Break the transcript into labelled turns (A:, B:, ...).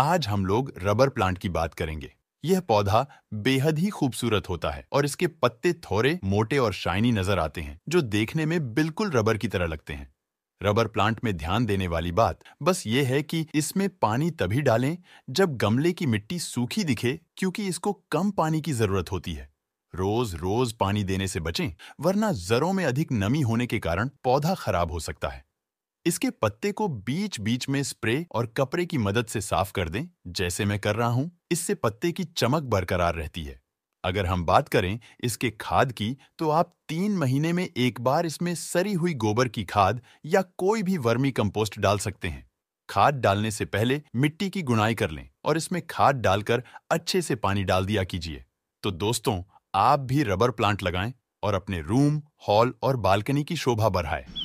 A: आज हम लोग रबर प्लांट की बात करेंगे यह पौधा बेहद ही खूबसूरत होता है और इसके पत्ते थोड़े मोटे और शाइनी नजर आते हैं जो देखने में बिल्कुल रबर की तरह लगते हैं रबर प्लांट में ध्यान देने वाली बात बस ये है कि इसमें पानी तभी डालें जब गमले की मिट्टी सूखी दिखे क्योंकि इसको कम पानी की जरूरत होती है रोज रोज पानी देने से बचें वरना जरों में अधिक नमी होने के कारण पौधा खराब हो सकता है इसके पत्ते को बीच बीच में स्प्रे और कपड़े की मदद से साफ कर दें जैसे मैं कर रहा हूं इससे पत्ते की चमक बरकरार रहती है अगर हम बात करें इसके खाद की तो आप तीन महीने में एक बार इसमें सरी हुई गोबर की खाद या कोई भी वर्मी कंपोस्ट डाल सकते हैं खाद डालने से पहले मिट्टी की गुनाई कर लें और इसमें खाद डालकर अच्छे से पानी डाल दिया कीजिए तो दोस्तों आप भी रबर प्लांट लगाएं और अपने रूम हॉल और बालकनी की शोभा बढ़ाएं।